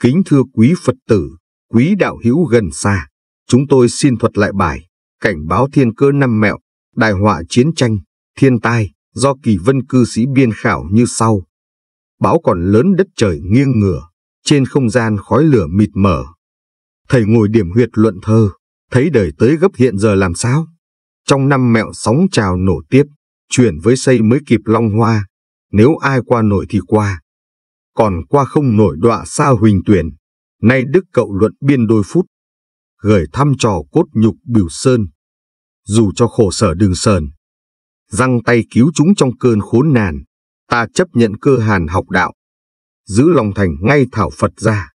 Kính thưa quý Phật tử, quý đạo hữu gần xa, chúng tôi xin thuật lại bài Cảnh báo thiên cơ năm mẹo, đại họa chiến tranh, thiên tai do kỳ vân cư sĩ biên khảo như sau. Báo còn lớn đất trời nghiêng ngửa, trên không gian khói lửa mịt mờ. Thầy ngồi điểm huyệt luận thơ, thấy đời tới gấp hiện giờ làm sao? Trong năm mẹo sóng trào nổ tiếp, chuyển với xây mới kịp long hoa, nếu ai qua nổi thì qua. Còn qua không nổi đọa xa huỳnh tuyển, nay đức cậu luận biên đôi phút, gửi thăm trò cốt nhục biểu sơn. Dù cho khổ sở đường sờn, răng tay cứu chúng trong cơn khốn nàn, ta chấp nhận cơ hàn học đạo, giữ lòng thành ngay thảo Phật ra,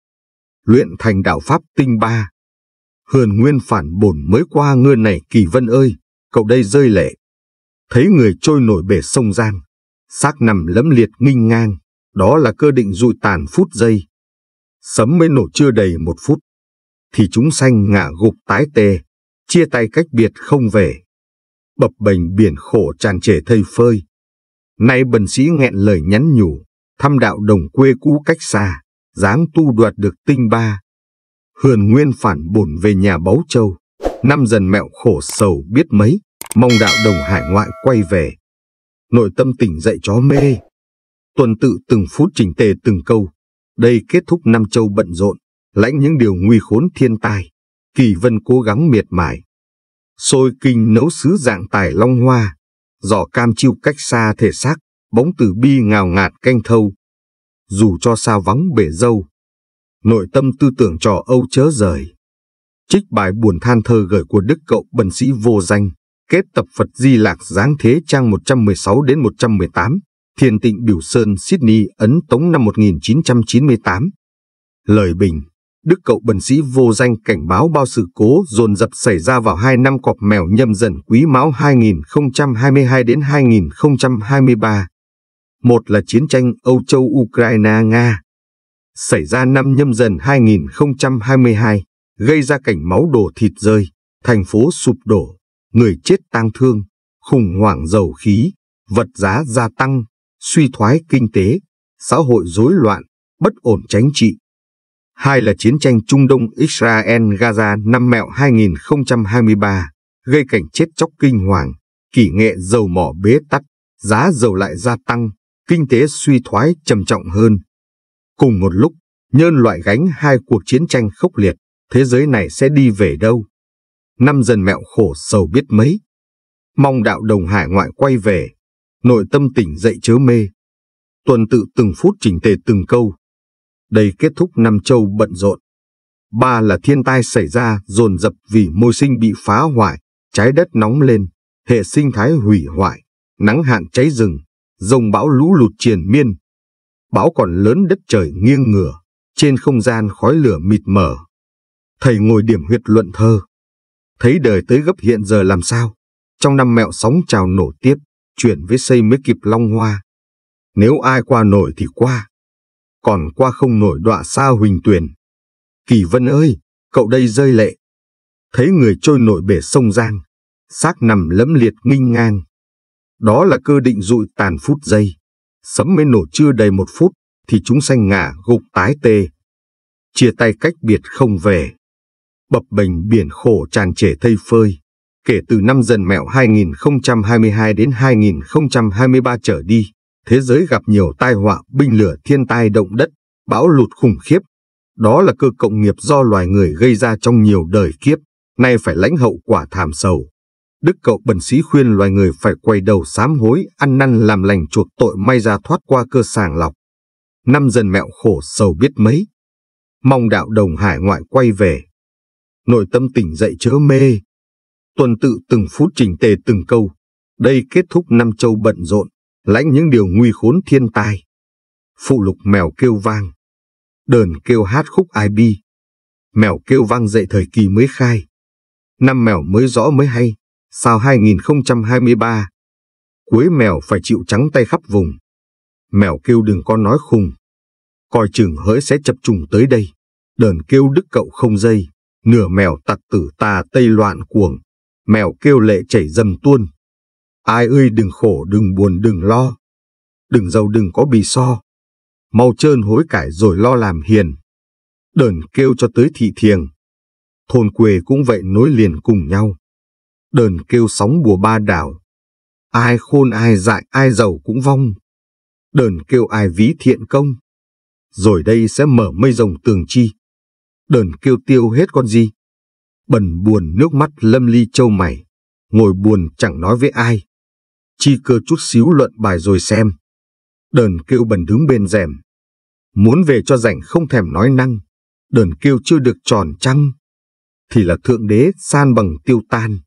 luyện thành đạo Pháp tinh ba, Hườn Nguyên phản bổn mới qua ngươi này kỳ vân ơi, cậu đây rơi lệ. Thấy người trôi nổi bể sông gian xác nằm lấm liệt nghinh ngang, đó là cơ định rụi tàn phút giây. Sấm mới nổ chưa đầy một phút, thì chúng sanh ngã gục tái tê, chia tay cách biệt không về. Bập bềnh biển khổ tràn trề thây phơi. Nay bần sĩ nghẹn lời nhắn nhủ, thăm đạo đồng quê cũ cách xa, dáng tu đoạt được tinh ba, Huyền Nguyên phản bổn về nhà báu châu. Năm dần mẹo khổ sầu biết mấy, mong đạo đồng hải ngoại quay về. Nội tâm tỉnh dậy chó mê. Tuần tự từng phút trình tề từng câu. Đây kết thúc năm châu bận rộn, lãnh những điều nguy khốn thiên tai. Kỳ vân cố gắng miệt mài. Sôi kinh nấu sứ dạng tài long hoa. Giỏ cam chiêu cách xa thể xác, bóng từ bi ngào ngạt canh thâu. Dù cho sao vắng bể dâu, nội tâm tư tưởng trò âu chớ rời. Trích bài buồn than thơ gửi của đức cậu bần sĩ vô danh, kết tập Phật Di Lạc Giáng Thế trang 116 đến 118, Thiền Tịnh Biểu Sơn, Sydney, Ấn Tống năm 1998. Lời bình Đức cậu bần sĩ vô danh cảnh báo bao sự cố dồn dập xảy ra vào hai năm cọp mèo nhâm dần quý mão 2022 đến 2023. Một là chiến tranh Âu Châu-Ukraine-Nga, xảy ra năm nhâm dần 2022, gây ra cảnh máu đổ thịt rơi, thành phố sụp đổ, người chết tang thương, khủng hoảng dầu khí, vật giá gia tăng, suy thoái kinh tế, xã hội rối loạn, bất ổn tránh trị. Hai là chiến tranh Trung Đông Israel-Gaza năm mẹo 2023, gây cảnh chết chóc kinh hoàng, kỷ nghệ dầu mỏ bế tắc, giá dầu lại gia tăng, kinh tế suy thoái trầm trọng hơn, Cùng một lúc, nhân loại gánh hai cuộc chiến tranh khốc liệt, thế giới này sẽ đi về đâu? Năm dần mẹo khổ sầu biết mấy. Mong đạo đồng hải ngoại quay về, nội tâm tỉnh dậy chớ mê. Tuần tự từng phút chỉnh tề từng câu. Đây kết thúc năm châu bận rộn. Ba là thiên tai xảy ra dồn dập vì môi sinh bị phá hoại, trái đất nóng lên, hệ sinh thái hủy hoại, nắng hạn cháy rừng, rồng bão lũ lụt triền miên, bão còn lớn đất trời nghiêng ngửa, trên không gian khói lửa mịt mờ. Thầy ngồi điểm huyệt luận thơ. Thấy đời tới gấp hiện giờ làm sao, trong năm mẹo sóng trào nổ tiếp, chuyển với xây mới kịp long hoa. Nếu ai qua nổi thì qua, còn qua không nổi đọa xa huỳnh tuyền. Kỳ Vân ơi, cậu đây rơi lệ. Thấy người trôi nổi bể sông Giang, xác nằm lẫm liệt nghinh ngang. Đó là cơ định dụi tàn phút giây. Sấm mới nổ chưa đầy một phút thì chúng sanh ngã gục tái tê. Chia tay cách biệt không về. Bập bềnh biển khổ tràn trề thây phơi. Kể từ năm dần mẹo 2022 đến 2023 trở đi, thế giới gặp nhiều tai họa binh lửa thiên tai động đất, bão lụt khủng khiếp. Đó là cơ cộng nghiệp do loài người gây ra trong nhiều đời kiếp, nay phải lãnh hậu quả thảm sầu. Đức cậu bẩn sĩ khuyên loài người phải quay đầu sám hối, ăn năn làm lành chuộc tội may ra thoát qua cơ sàng lọc. Năm dần mẹo khổ sầu biết mấy. Mong đạo đồng hải ngoại quay về. Nội tâm tỉnh dậy chớ mê. Tuần tự từng phút trình tề từng câu. Đây kết thúc năm châu bận rộn, lãnh những điều nguy khốn thiên tai. Phụ lục mèo kêu vang. Đờn kêu hát khúc ai bi. Mèo kêu vang dậy thời kỳ mới khai. Năm mèo mới rõ mới hay Sao 2023? Cuối mèo phải chịu trắng tay khắp vùng. Mèo kêu đừng có nói khùng. Coi chừng hỡi sẽ chập trùng tới đây. Đờn kêu đức cậu không dây. Nửa mèo tặc tử tà tây loạn cuồng. Mèo kêu lệ chảy dầm tuôn. Ai ơi đừng khổ đừng buồn đừng lo. Đừng giàu đừng có bì so. Mau trơn hối cải rồi lo làm hiền. Đờn kêu cho tới thị thiền. Thôn quê cũng vậy nối liền cùng nhau đờn kêu sóng bùa ba đảo. Ai khôn ai dại ai giàu cũng vong, đờn kêu ai ví thiện công. Rồi đây sẽ mở mây rồng tường chi, đờn kêu tiêu hết con gì. Bần buồn nước mắt lâm ly châu mày, ngồi buồn chẳng nói với ai. Chi cơ chút xíu luận bài rồi xem. Đờn kêu bần đứng bên rèm. Muốn về cho rảnh không thèm nói năng. Đờn kêu chưa được tròn trăng. Thì là thượng đế san bằng tiêu tan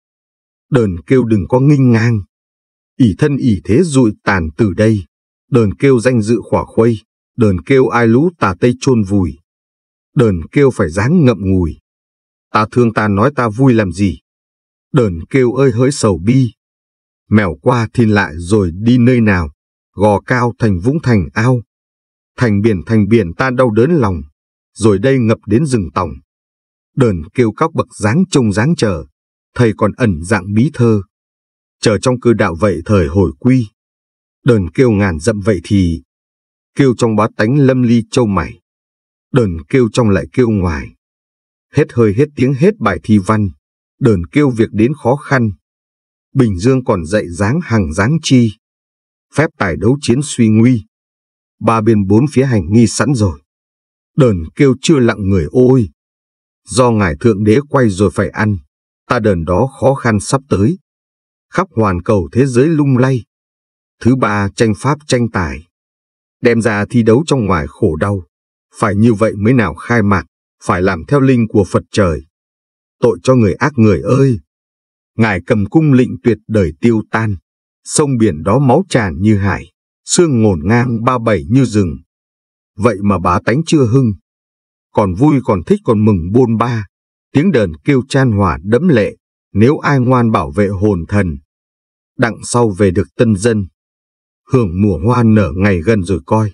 đờn kêu đừng có nghinh ngang. ỉ thân ỉ thế rụi tàn từ đây, đờn kêu danh dự khỏa khuây, đờn kêu ai lũ tà tây chôn vùi. Đờn kêu phải dáng ngậm ngùi. Ta thương ta nói ta vui làm gì. Đờn kêu ơi hỡi sầu bi. Mèo qua thiên lại rồi đi nơi nào, gò cao thành vũng thành ao. Thành biển thành biển ta đau đớn lòng, rồi đây ngập đến rừng tòng. Đờn kêu các bậc dáng trông dáng chờ, thầy còn ẩn dạng bí thơ. Chờ trong cư đạo vậy thời hồi quy, đờn kêu ngàn dậm vậy thì, kêu trong bá tánh lâm ly châu mày, đờn kêu trong lại kêu ngoài. Hết hơi hết tiếng hết bài thi văn, đờn kêu việc đến khó khăn. Bình Dương còn dạy dáng hàng dáng chi, phép tài đấu chiến suy nguy. Ba bên bốn phía hành nghi sẵn rồi. Đờn kêu chưa lặng người ôi. Do ngài thượng đế quay rồi phải ăn ta đờn đó khó khăn sắp tới. Khắp hoàn cầu thế giới lung lay. Thứ ba tranh pháp tranh tài. Đem ra thi đấu trong ngoài khổ đau. Phải như vậy mới nào khai mạc, phải làm theo linh của Phật trời. Tội cho người ác người ơi! Ngài cầm cung lệnh tuyệt đời tiêu tan. Sông biển đó máu tràn như hải, xương ngổn ngang ba bảy như rừng. Vậy mà bá tánh chưa hưng. Còn vui còn thích còn mừng buôn ba, tiếng đờn kêu chan hỏa đẫm lệ, nếu ai ngoan bảo vệ hồn thần. Đặng sau về được tân dân, hưởng mùa hoa nở ngày gần rồi coi.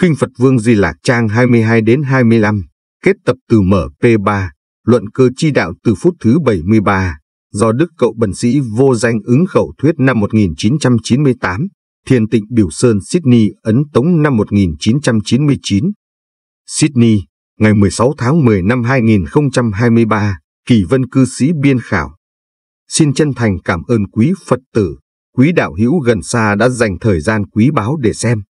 Kinh Phật Vương Di Lạc Trang 22 đến 25, kết tập từ mở P3, luận cơ chi đạo từ phút thứ 73, do Đức Cậu Bần Sĩ vô danh ứng khẩu thuyết năm 1998, Thiên Tịnh Biểu Sơn Sydney Ấn Tống năm 1999. Sydney ngày 16 tháng 10 năm 2023, Kỳ Vân Cư Sĩ Biên Khảo. Xin chân thành cảm ơn quý Phật tử, quý đạo hữu gần xa đã dành thời gian quý báu để xem.